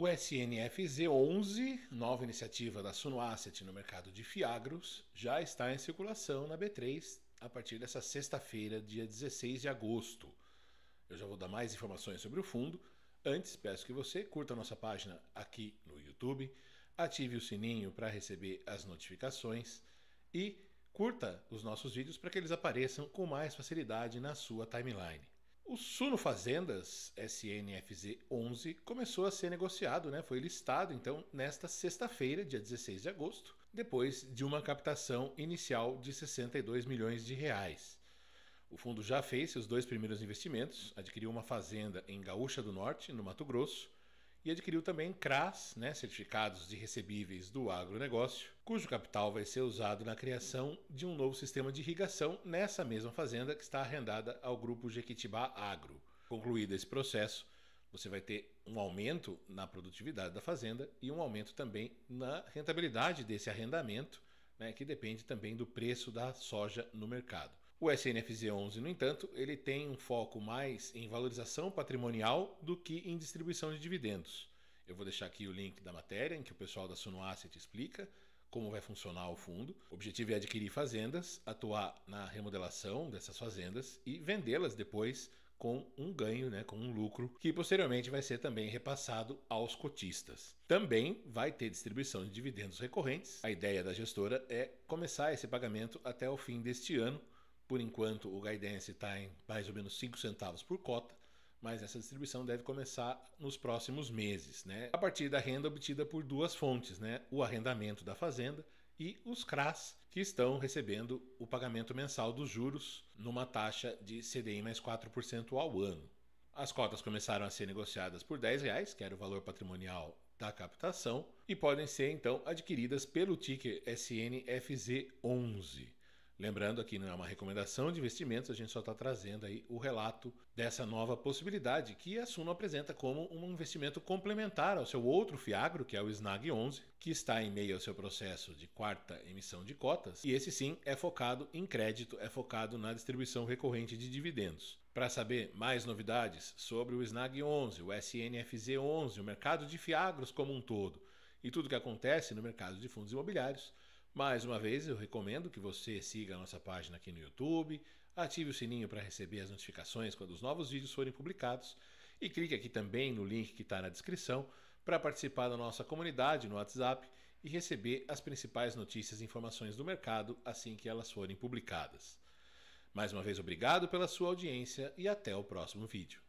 O SNFZ 11, nova iniciativa da Suno Asset no mercado de Fiagros, já está em circulação na B3 a partir dessa sexta-feira, dia 16 de agosto. Eu já vou dar mais informações sobre o fundo. Antes, peço que você curta a nossa página aqui no YouTube, ative o sininho para receber as notificações e curta os nossos vídeos para que eles apareçam com mais facilidade na sua timeline. O Suno Fazendas SNFZ11 começou a ser negociado, né? Foi listado então nesta sexta-feira, dia 16 de agosto, depois de uma captação inicial de 62 milhões de reais. O fundo já fez seus dois primeiros investimentos, adquiriu uma fazenda em Gaúcha do Norte, no Mato Grosso, e adquiriu também CRAS, né, certificados de recebíveis do agronegócio, cujo capital vai ser usado na criação de um novo sistema de irrigação nessa mesma fazenda que está arrendada ao grupo Jequitibá Agro. Concluído esse processo, você vai ter um aumento na produtividade da fazenda e um aumento também na rentabilidade desse arrendamento, né, que depende também do preço da soja no mercado. O SNFZ11, no entanto, ele tem um foco mais em valorização patrimonial do que em distribuição de dividendos. Eu vou deixar aqui o link da matéria em que o pessoal da Suno Asset explica como vai funcionar o fundo. O objetivo é adquirir fazendas, atuar na remodelação dessas fazendas e vendê-las depois com um ganho, né, com um lucro, que posteriormente vai ser também repassado aos cotistas. Também vai ter distribuição de dividendos recorrentes. A ideia da gestora é começar esse pagamento até o fim deste ano por enquanto, o Guidance está em mais ou menos 5 centavos por cota, mas essa distribuição deve começar nos próximos meses, né? a partir da renda obtida por duas fontes, né? o arrendamento da fazenda e os CRAS, que estão recebendo o pagamento mensal dos juros numa taxa de CDI mais 4% ao ano. As cotas começaram a ser negociadas por R$ reais, que era o valor patrimonial da captação, e podem ser então adquiridas pelo ticker SNFZ11. Lembrando aqui não né, é uma recomendação de investimentos, a gente só está trazendo aí o relato dessa nova possibilidade que a Suno apresenta como um investimento complementar ao seu outro fiagro, que é o Snag 11, que está em meio ao seu processo de quarta emissão de cotas, e esse sim é focado em crédito, é focado na distribuição recorrente de dividendos. Para saber mais novidades sobre o Snag 11, o SNFZ 11, o mercado de fiagros como um todo e tudo o que acontece no mercado de fundos imobiliários, mais uma vez, eu recomendo que você siga a nossa página aqui no YouTube, ative o sininho para receber as notificações quando os novos vídeos forem publicados e clique aqui também no link que está na descrição para participar da nossa comunidade no WhatsApp e receber as principais notícias e informações do mercado assim que elas forem publicadas. Mais uma vez, obrigado pela sua audiência e até o próximo vídeo.